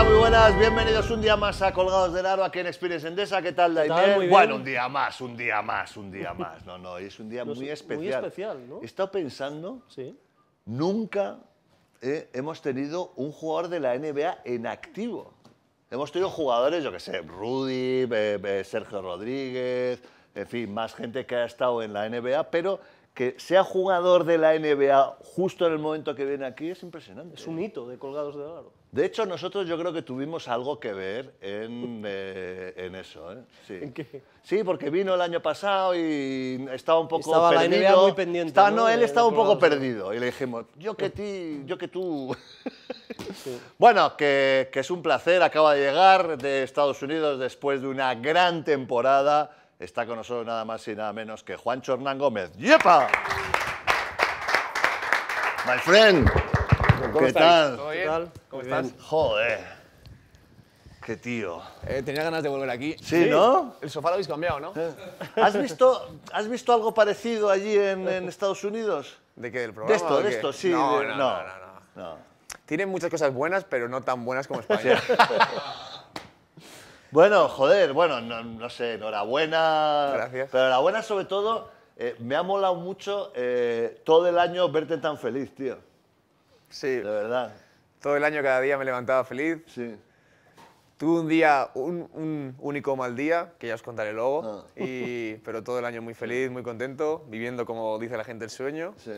Hola, muy buenas. Bienvenidos un día más a Colgados del Aro aquí en Experience Endesa. ¿Qué tal, Daniel? Bueno, un día más, un día más, un día más. No, no, es un día muy especial. Muy especial, ¿no? He estado pensando, sí. nunca eh, hemos tenido un jugador de la NBA en activo. Hemos tenido jugadores, yo que sé, Rudy, eh, eh, Sergio Rodríguez, en fin, más gente que ha estado en la NBA, pero que sea jugador de la NBA justo en el momento que viene aquí es impresionante. Es un hito de colgados de aro. De hecho, nosotros yo creo que tuvimos algo que ver en, eh, en eso. ¿eh? Sí. ¿En qué? Sí, porque vino el año pasado y estaba un poco estaba La NBA muy pendiente. ¿no? él estaba un poco perdido. Y le dijimos, yo que ti, yo que tú. bueno, que, que es un placer. Acaba de llegar de Estados Unidos después de una gran temporada está con nosotros nada más y nada menos que Juancho Hernán Gómez. ¡Yepa! My friend. ¿Cómo ¿Qué, tal? ¿Cómo estás? Joder. Qué tío. Eh, tenía ganas de volver aquí. ¿Sí, sí, no El sofá lo habéis cambiado, ¿no? ¿Has, visto, ¿Has visto algo parecido allí en, Estados Unidos? ¿De qué? ¿Del programa? De esto, de esto, sí. No, no, no, no, no. no. Tienen muchas cosas buenas, pero no tan buenas como España. Bueno, joder, bueno, no, no sé, enhorabuena. Gracias. Pero enhorabuena sobre todo, eh, me ha molado mucho eh, todo el año verte tan feliz, tío. Sí. De verdad. Todo el año cada día me levantaba feliz. Sí. Tuve un día, un, único mal día, que ya os contaré luego, ah. y, pero todo el año muy feliz, muy contento, viviendo como dice la gente el sueño. Sí.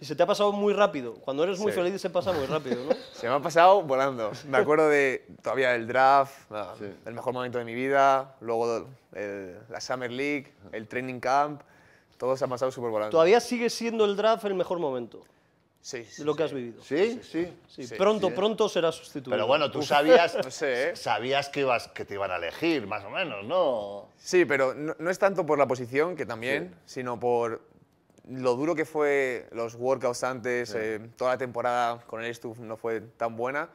Y... se te ha pasado muy rápido, cuando eres muy feliz se pasa muy rápido, ¿no? se me ha pasado volando. Me acuerdo de todavía el draft, ah, el mejor momento de mi vida, luego la Summer League, el Training Camp, todo se ha pasado súper volando. Todavía sigue siendo el draft el mejor momento. Sí, de lo que has vivido. Sí, sí. sí, pronto, ¿eh? pronto será sustituido. Pero bueno, tú sabías, no sé, ¿eh? sabías que, ibas, que te iban a elegir, más o menos, ¿no? Sí, pero no, es tanto por la posición, que también, sino por lo duro que fue los workouts antes, eh, toda la temporada con el Stuff no fue tan buena.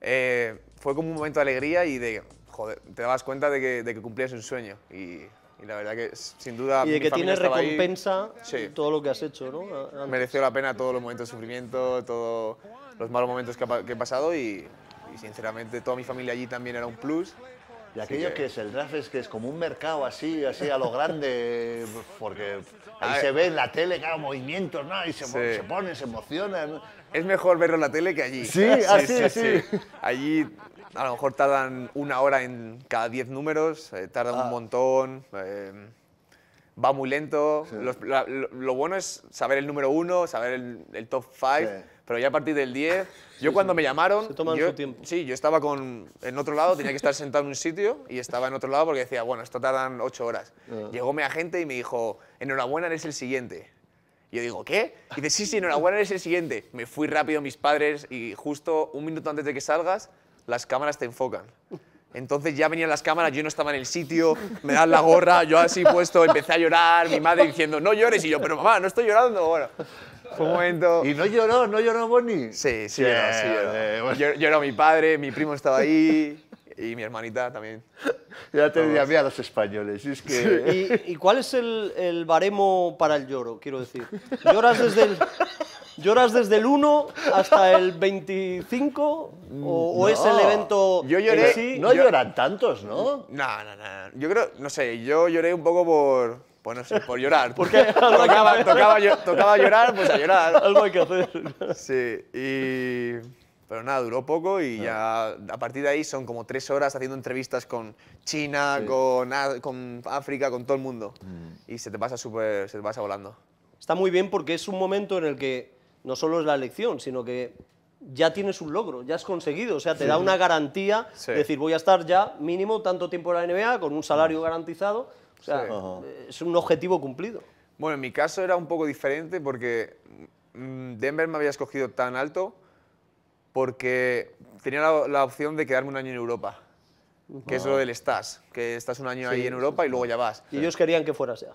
fue como un momento de alegría y de, joder, te dabas cuenta de que, de que cumplías un sueño. Y y la verdad que sin duda... Y de que tienes recompensa todo lo que has hecho, ¿no? Mereció la pena todos los momentos de sufrimiento, todos los malos momentos que, he pasado y, sinceramente toda mi familia allí también era un plus. Y aquello que... es el draft es que es como un mercado así, así a lo grande, porque ahí se ve en la tele, cada movimiento, ¿no? Y se, pone, se ponen, se emocionan. Es mejor verlo en la tele que allí. Sí, así, sí, sí, sí, Allí a lo mejor tardan una hora en cada 10 números, eh, tardan un ah. montón, eh, va muy lento. lo, bueno es saber el número uno, saber el, top five, pero ya a partir del 10, yo cuando me llamaron... Se toman yo, tiempo. Sí, yo estaba con, en otro lado, tenía que estar sentado en un sitio y estaba en otro lado porque decía, bueno, esto tardan 8 horas. Ah. Llegó mi agente y me dijo, enhorabuena, eres el siguiente. Yo digo, ¿qué? Y dice, sí, sí, enhorabuena, eres el siguiente. Me fui rápido a mis padres y justo un minuto antes de que salgas, las cámaras te enfocan. Entonces ya venían las cámaras, yo no estaba en el sitio, me dan la gorra, yo así puesto, empecé a llorar, mi madre diciendo, no llores, y yo, pero mamá, no estoy llorando. Bueno, fue un momento... ¿Y no lloró? ¿No lloró Bonnie? Sí, sí, lloró, eh, lloró. mi padre, mi primo estaba ahí, y mi hermanita también. Ya te diría, a los españoles. Es que... ¿Y, cuál es el, el, baremo para el lloro, quiero decir? ¿Lloras desde el, ¿Lloras desde el 1 hasta el 25? ¿O, es el evento yo lloré, sí? No lloran tantos, ¿no? No, no, no. Yo creo, no sé, yo lloré un poco por, pues no sé, por llorar. Porque tocaba, tocaba, llorar, pues a llorar. Algo hay que hacer. Sí, y... Pero nada, duró poco y ya a partir de ahí son como tres horas haciendo entrevistas con China, con, con, África, con todo el mundo. Mm. Y se te pasa súper, se te pasa volando. Está muy bien porque es un momento en el que no solo es la elección, sino que ya tienes un logro, ya has conseguido, o sea, te da una garantía Es decir, voy a estar ya mínimo tanto tiempo en la NBA con un salario garantizado, o sea, es un objetivo cumplido. Bueno, en mi caso era un poco diferente porque mm, Denver me había escogido tan alto porque tenía la, opción de quedarme un año en Europa, que es lo del estás, que estás un año ahí en Europa y luego ya vas. Y ellos querían que fuera sea.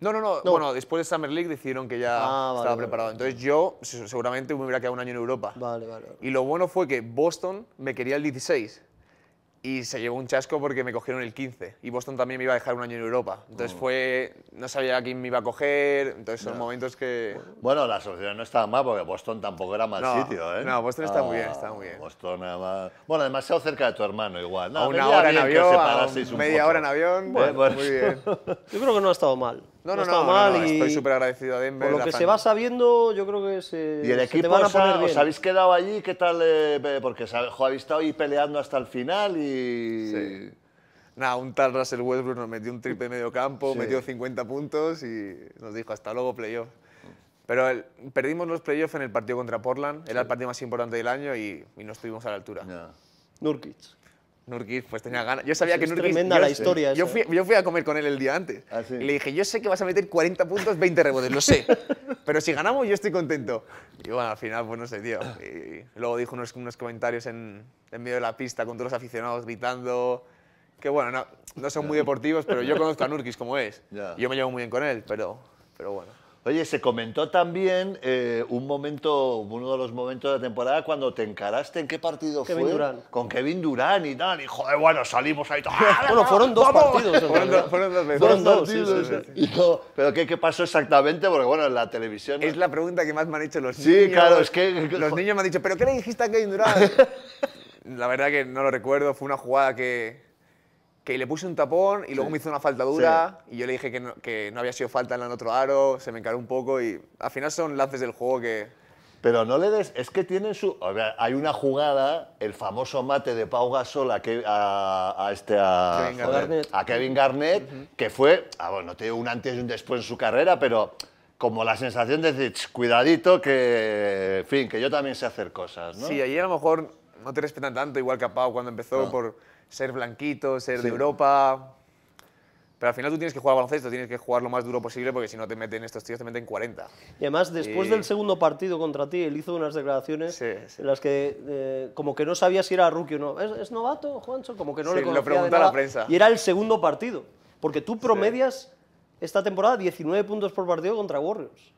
No, no, no, Bueno, después de Summer League decidieron que ya ah, estaba preparado. Entonces yo seguramente me hubiera quedado un año en Europa. Vale, vale, Y lo bueno fue que Boston me quería el 16 y se llevó un chasco porque me cogieron el 15 y Boston también me iba a dejar un año en Europa. Entonces ah. fue, no sabía a quién me iba a coger, entonces son momentos que... Bueno, la solución no estaba mal porque Boston tampoco era mal sitio, ¿eh? No, Boston está muy bien, está ah, muy bien. Boston además... Bueno, demasiado cerca de tu hermano igual. a una hora en avión, media hora en avión, muy pues bien. Yo creo que no ha estado mal no, no, no, mal estoy súper agradecido a Denver. Por lo que se va sabiendo, yo creo que se. ¿Y el equipo te van a poner habéis quedado allí? ¿Qué tal? Eh, porque ha habéis estado ahí peleando hasta el final y. Sí. Nada, un tal Russell Westbrook nos metió un triple de medio campo, metió 50 puntos y nos dijo hasta luego playoff. Pero perdimos los playoffs en el partido contra Portland, era el partido más importante del año y, no estuvimos a la altura. Nurkic. Nurkis pues tenía ganas. Yo sabía que Es tremenda yo, la historia. Yo fui, yo fui, a comer con él el día antes. Ah, le dije, yo sé que vas a meter 40 puntos, 20 rebotes, lo sé. pero si ganamos, yo estoy contento. Y bueno, al final, pues no sé, tío. Y luego dijo unos, unos comentarios en, en, medio de la pista con todos los aficionados gritando. Que bueno, no, son muy deportivos, pero yo conozco a Nurkis, como es. Yo me llevo muy bien con él, pero, pero bueno. Oye, se comentó también eh, un momento, uno de los momentos de la temporada cuando te encaraste, ¿en qué partido fue? Con Kevin Durán y tal, y joder, bueno, salimos ahí. bueno, fueron dos partidos. Fueron, dos, veces. Fueron dos, pero ¿qué, ¿qué, pasó exactamente? Porque bueno, en la televisión... Es la pregunta que más me han hecho los niños. Sí, claro, es que... Los niños me han dicho, ¿pero qué le dijiste a Kevin Durán? la verdad que no lo recuerdo, fue una jugada que que le puse un tapón y luego me hizo una falta dura y yo le dije que no, que no había sido falta en el otro aro, se me encaró un poco y al final son lances del juego que... Pero no le des, es que tienen su... hay una jugada, el famoso mate de Pau Gasol a, a, este, a, Kevin Garnett, que fue, ah, bueno, tiene un antes y un después en su carrera, pero como la sensación de decir, cuidadito, que, en fin, que yo también sé hacer cosas, ¿no? Sí, allí a lo mejor no te respetan tanto, igual que a Pau cuando empezó por ser blanquito, ser de Europa. Pero al final tú tienes que jugar baloncesto, tienes que jugar lo más duro posible porque si no te meten estos tíos, te meten 40. Y además, después del segundo partido contra ti, él hizo unas declaraciones en las que eh, como que no sabía si era rookie o no. ¿Es, novato, Juancho? Como que no le conocía lo la prensa. Y era el segundo partido. Porque tú promedias esta temporada 19 puntos por partido contra Warriors.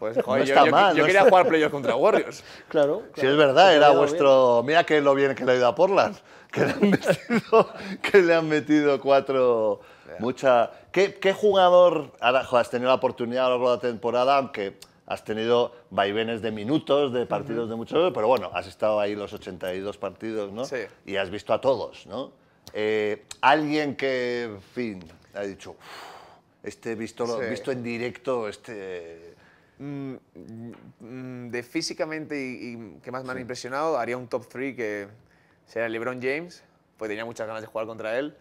Pues, yo, quería jugar playoffs contra Warriors. claro, Si es verdad, pues era vuestro. Mira que lo bien que le ha ido a Portland. Que le han metido, cuatro. Mucha. ¿Qué, jugador ahora, has tenido la oportunidad a lo largo de la temporada? Aunque has tenido vaivenes de minutos, de partidos de muchos, pero bueno, has estado ahí los 82 partidos, ¿no? Sí. Y has visto a todos, ¿no? Eh, alguien que, en fin, ha dicho, este visto, visto en directo, este Mm, de físicamente y, que más me han impresionado, haría un top 3 que sería LeBron James, pues tenía muchas ganas de jugar contra él.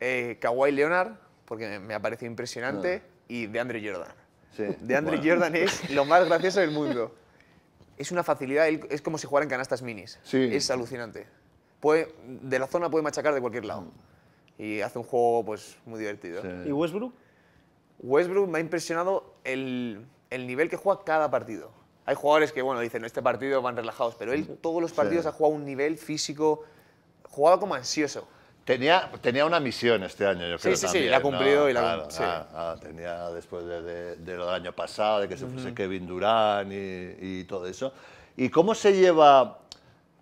Eh, Kawhi Leonard, porque me ha parecido impresionante. y Y DeAndre Jordan. De DeAndre Jordan es lo más gracioso del mundo. Es una facilidad, es como si jugaran canastas minis. Es alucinante. de la zona puede machacar de cualquier lado. Mm. Y hace un juego pues, muy divertido. ¿Y Westbrook? Westbrook me ha impresionado el, el nivel que juega cada partido. Hay jugadores que, bueno, dicen, este partido van relajados, pero él todos los partidos ha jugado un nivel físico, jugado como ansioso. Tenía, tenía una misión este año, yo creo. Sí, sí, sí, la ha cumplido y la sí. Ah, ah, tenía después de, lo del año pasado, de que se fuese Kevin Durán y todo eso. ¿Y cómo se lleva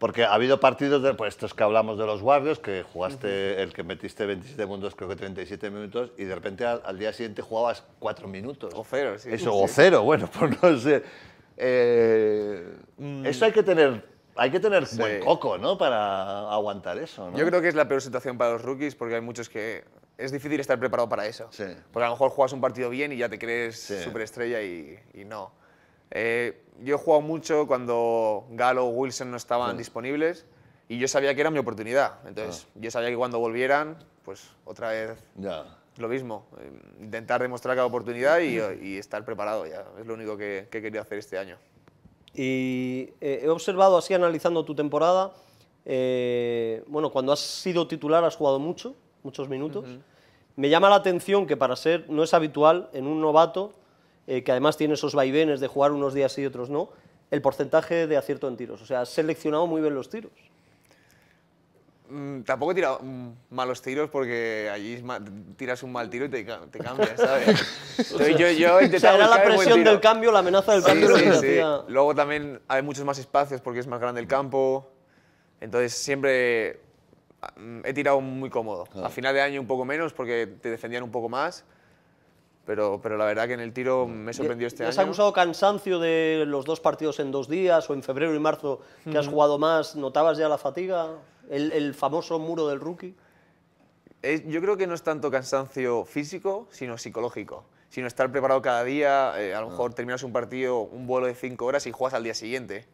porque ha habido partidos, de, pues estos que hablamos de los guardios, que jugaste, el que metiste 27 puntos, creo que 37 minutos, y de repente al, día siguiente jugabas 4 minutos. O cero, sí. Eso, o cero, bueno, pues no sé. Eh, mm. Eso hay que tener hay que tener buen coco, ¿no? Para aguantar eso, ¿no? Yo creo que es la peor situación para los rookies porque hay muchos que es difícil estar preparado para eso. Sí. Porque a lo mejor juegas un partido bien y ya te crees superestrella y, y, no. Eh, yo he jugado mucho cuando Galo o Wilson no estaban disponibles y yo sabía que era mi oportunidad. Entonces, ah. yo sabía que cuando volvieran, pues otra vez lo mismo. Eh, intentar demostrar cada oportunidad y, estar preparado ya. Es lo único que, que he querido hacer este año. Y eh, he observado así, analizando tu temporada, bueno, cuando has sido titular has jugado mucho, muchos minutos. Me llama la atención que para ser, no es habitual en un novato, eh, que además tiene esos vaivenes de jugar unos días y otros no, el porcentaje de acierto en tiros. O sea, has seleccionado muy bien los tiros. Mm, tampoco he tirado mm, malos tiros porque allí tiras un mal tiro y te, cambias, ¿sabes? o sea, era la presión del cambio, la amenaza del cambio. Sí, sí. Luego también hay muchos más espacios porque es más grande el campo. Entonces siempre mm, he tirado muy cómodo. A final de año un poco menos porque te defendían un poco más pero, pero la verdad que en el tiro me sorprendió este año. ¿Has acusado cansancio de los dos partidos en dos días o en febrero y marzo que has jugado más? ¿Notabas ya la fatiga? ¿El, famoso muro del rookie? yo creo que no es tanto cansancio físico, sino psicológico. Sino estar preparado cada día, eh, a lo ah. mejor terminas un partido, un vuelo de cinco horas y juegas al día siguiente.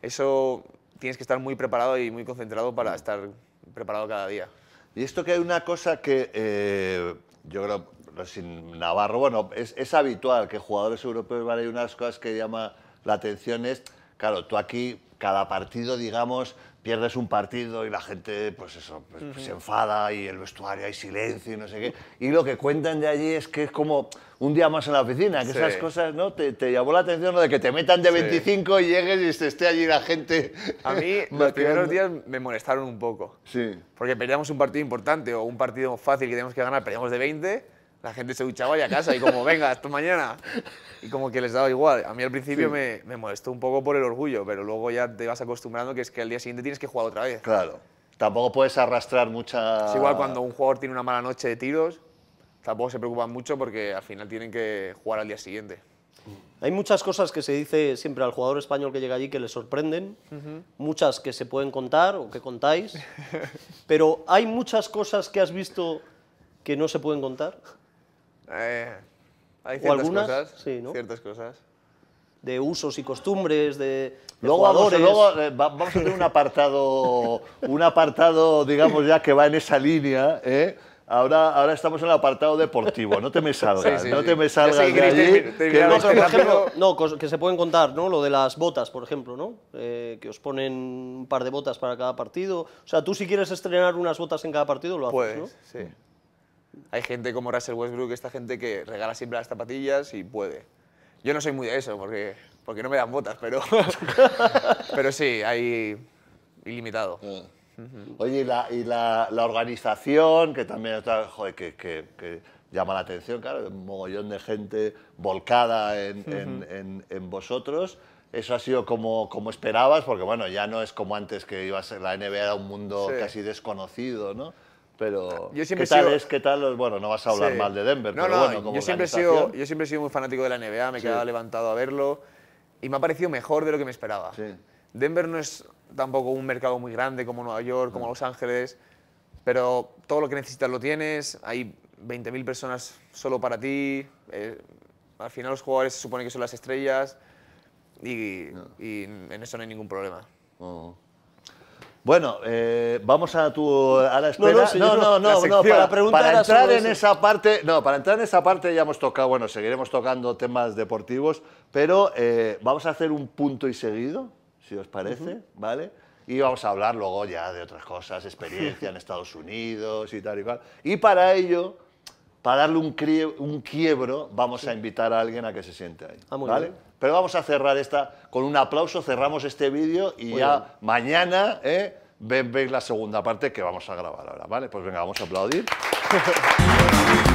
Eso tienes que estar muy preparado y muy concentrado para mm. estar preparado cada día. Y esto que hay una cosa que eh, yo creo sin Navarro, bueno, es, es, habitual que jugadores europeos vale hay unas cosas que llama la atención es, claro, tú aquí cada partido, digamos, pierdes un partido y la gente, pues eso, pues, pues, se enfada y el vestuario hay silencio y no sé qué. Y lo que cuentan de allí es que es como un día más en la oficina, que esas cosas, ¿no? Te, llamó la atención lo de que te metan de 25 y llegues y esté allí la gente. A mí los primeros días me molestaron un poco. Sí. Porque perdíamos un partido importante o un partido fácil que teníamos que ganar, perdíamos de 20 la gente se duchaba y a casa y como, venga, esto mañana. Y como que les daba igual. A mí al principio me, molestó un poco por el orgullo, pero luego ya te vas acostumbrando que es que al día siguiente tienes que jugar otra vez. Claro. Tampoco puedes arrastrar mucha... Es igual cuando un jugador tiene una mala noche de tiros, tampoco se preocupan mucho porque al final tienen que jugar al día siguiente. Hay muchas cosas que se dice siempre al jugador español que llega allí que le sorprenden, muchas que se pueden contar o que contáis, pero hay muchas cosas que has visto que no se pueden contar. Eh, hay ciertas algunas, cosas, sí, ¿no? ciertas cosas. De usos y costumbres, de, luego Vamos, luego vamos a tener eh, un apartado, un apartado, digamos ya que va en esa línea, ¿eh? Ahora, ahora estamos en el apartado deportivo, no te me salgas, no te me salgas de este no, que se pueden contar, ¿no? Lo de las botas, por ejemplo, ¿no? que os ponen un par de botas para cada partido. O sea, tú si quieres estrenar unas botas en cada partido lo haces, pues, ¿no? sí. Hay gente como Russell Westbrook, esta gente que regala siempre las zapatillas y puede. Yo no soy muy de eso, porque, porque no me dan botas, pero, pero sí, hay ilimitado. Mm. Oye, y, la, organización, que también joder, que, llama la atención, claro, un mogollón de gente volcada en, en, vosotros. ¿Eso ha sido como, como esperabas? Porque bueno, ya no es como antes que ibas, la NBA era un mundo casi desconocido, ¿no? pero yo siempre ¿qué tal es? ¿Qué tal? Bueno, no vas a hablar mal de Denver, no, no, yo siempre, he sido, yo siempre he sido muy fanático de la NBA, me he levantado a verlo y me ha parecido mejor de lo que me esperaba. Sí. Denver no es tampoco un mercado muy grande como Nueva York, como Los Ángeles, pero todo lo que necesitas lo tienes, hay 20.000 personas solo para ti, eh, al final los jugadores se supone que son las estrellas y, y en eso no hay ningún problema. Bueno, eh, vamos a tu a la espera. No, no, no, para para entrar en esa parte, no, para entrar en esa parte ya hemos tocado, bueno, seguiremos tocando temas deportivos, pero eh, vamos a hacer un punto y seguido, si os parece, ¿vale? Y vamos a hablar luego ya de otras cosas, experiencia en Estados Unidos y tal y cual. Y para ello para darle un, quiebro, vamos a invitar a alguien a que se siente ahí. Ah, Pero vamos a cerrar esta con un aplauso, cerramos este vídeo y ya mañana ¿eh? veis la segunda parte que vamos a grabar ahora, ¿vale? Pues venga, vamos a aplaudir.